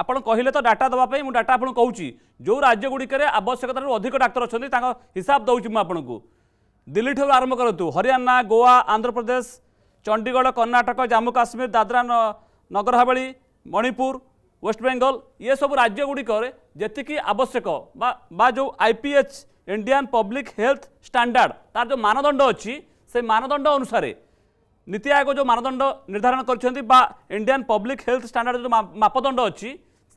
ଆପଣ କହିଲେ ତ ଡାଟା ଦେବା ପାଇଁ ମୁଁ ଡାଟା ଆପଣଙ୍କୁ କହୁଛି ଯେଉଁ ରାଜ୍ୟଗୁଡ଼ିକରେ ଆବଶ୍ୟକତାରୁ ଅଧିକ ଡାକ୍ତର ଅଛନ୍ତି ତାଙ୍କ ହିସାବ ଦେଉଛି ମୁଁ ଆପଣଙ୍କୁ ଦିଲ୍ଲୀଠାରୁ ଆରମ୍ଭ କରନ୍ତୁ ହରିୟାଣା ଗୋଆ ଆନ୍ଧ୍ରପ୍ରଦେଶ ଚଣ୍ଡିଗଡ଼ କର୍ଣ୍ଣାଟକ ଜାମ୍ମୁ କାଶ୍ମୀର ଦାଦ୍ରା ନଗର ହାବେଳି ମଣିପୁର ୱେଷ୍ଟବେଙ୍ଗଲ ଏସବୁ ରାଜ୍ୟଗୁଡ଼ିକରେ ଯେତିକି ଆବଶ୍ୟକ ବା ବା ଯେଉଁ I P H Indian public health standard ତାର ଯେଉଁ ମାନଦଣ୍ଡ ଅଛି ସେ ମାନଦଣ୍ଡ ଅନୁସାରେ ନୀତି ଆୟୋଗ ଯେଉଁ ମାନଦଣ୍ଡ ନିର୍ଦ୍ଧାରଣ କରିଛନ୍ତି ବା ଇଣ୍ଡିଆନ୍ ପବ୍ଲିକ୍ ହେଲ୍ଥ ଷ୍ଟାଣ୍ଡାର୍ଡ଼ ଯେଉଁ ମାପଦଣ୍ଡ ଅଛି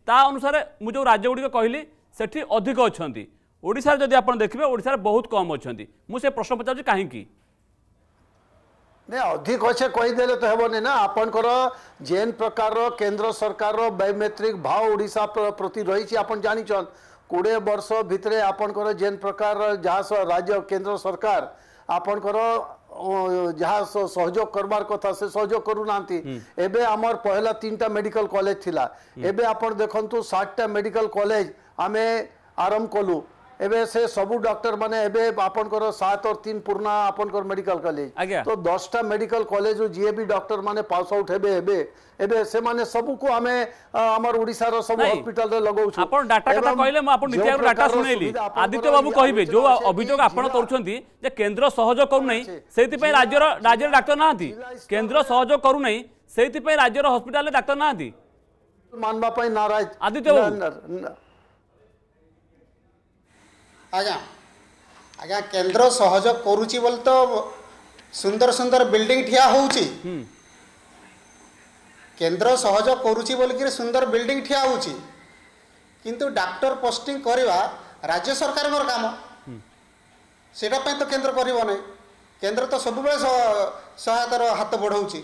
ତା ଅନୁସାରେ ମୁଁ ଯେଉଁ ରାଜ୍ୟଗୁଡ଼ିକ କହିଲି ସେଠି ଅଧିକ ଅଛନ୍ତି ଓଡ଼ିଶାରେ ଯଦି ଆପଣ ଦେଖିବେ ଓଡ଼ିଶାରେ ବହୁତ କମ୍ ଅଛନ୍ତି ମୁଁ ସେ ପ୍ରଶ୍ନ ପଚାରୁଛି କାହିଁକି ନାଇଁ ଅଧିକ ଅଛେ କହିଦେଲେ ତ ହେବନି ନା ଆପଣଙ୍କର ଯେନ୍ ପ୍ରକାରର କେନ୍ଦ୍ର ସରକାରର ବାୟୋମେଟ୍ରିକ ଭାବ ଓଡ଼ିଶା ପ୍ରତି ରହିଛି ଆପଣ ଜାଣିଛନ୍ କୋଡ଼ିଏ ବର୍ଷ ଭିତରେ ଆପଣଙ୍କର ଯେନ୍ ପ୍ରକାରର ଯାହା ରାଜ୍ୟ କେନ୍ଦ୍ର ସରକାର ଆପଣଙ୍କର ଯାହା ସହଯୋଗ କରିବାର କଥା ସେ ସହଯୋଗ କରୁନାହାନ୍ତି ଏବେ ଆମର ପହିଲା ତିନିଟା ମେଡିକାଲ କଲେଜ ଥିଲା ଏବେ ଆପଣ ଦେଖନ୍ତୁ ଷାଟଟା ମେଡିକାଲ କଲେଜ ଆମେ ଆରମ୍ଭ କଲୁ एबे से सबु डॉक्टर माने एबे आपनकर 7 और 3 पूर्णा आपनकर मेडिकल कॉलेज तो 10 टा मेडिकल कॉलेज जे भी डॉक्टर माने पास आउट हेबे एबे एबे से माने सबु को हमें हमर ओडिसा रो सब हॉस्पिटल रे लगाउछु आपन डाटा कथा कहले म आपन नीति आयोग डाटा सुनेली आदित्य बाबू कहिबे जो अभियोग आपन करूछंती जे केंद्र सहयोग करू नै सेति पई राज्य रो राज्य डाक्टर नाहंती केंद्र सहयोग करू नै सेति पई राज्य रो हॉस्पिटल रे डाक्टर नाहंती मानबा पई नाराज आदित्य बाबू ଆଜ୍ଞା ଆଜ୍ଞା କେନ୍ଦ୍ର ସହଯୋଗ କରୁଛି ବୋଲି ତ ସୁନ୍ଦର ସୁନ୍ଦର ବିଲ୍ଡିଂ ଠିଆ ହେଉଛି କେନ୍ଦ୍ର ସହଯୋଗ କରୁଛି ବୋଲିକିରି ସୁନ୍ଦର ବିଲ୍ଡିଂ ଠିଆ ହେଉଛି କିନ୍ତୁ ଡାକ୍ତର ପୋଷ୍ଟିଂ କରିବା ରାଜ୍ୟ ସରକାରଙ୍କର କାମ ସେଇଟା ପାଇଁ ତ କେନ୍ଦ୍ର କରିବ ନାହିଁ କେନ୍ଦ୍ର ତ ସବୁବେଳେ ସହାୟତାର ହାତ ବଢ଼ଉଛି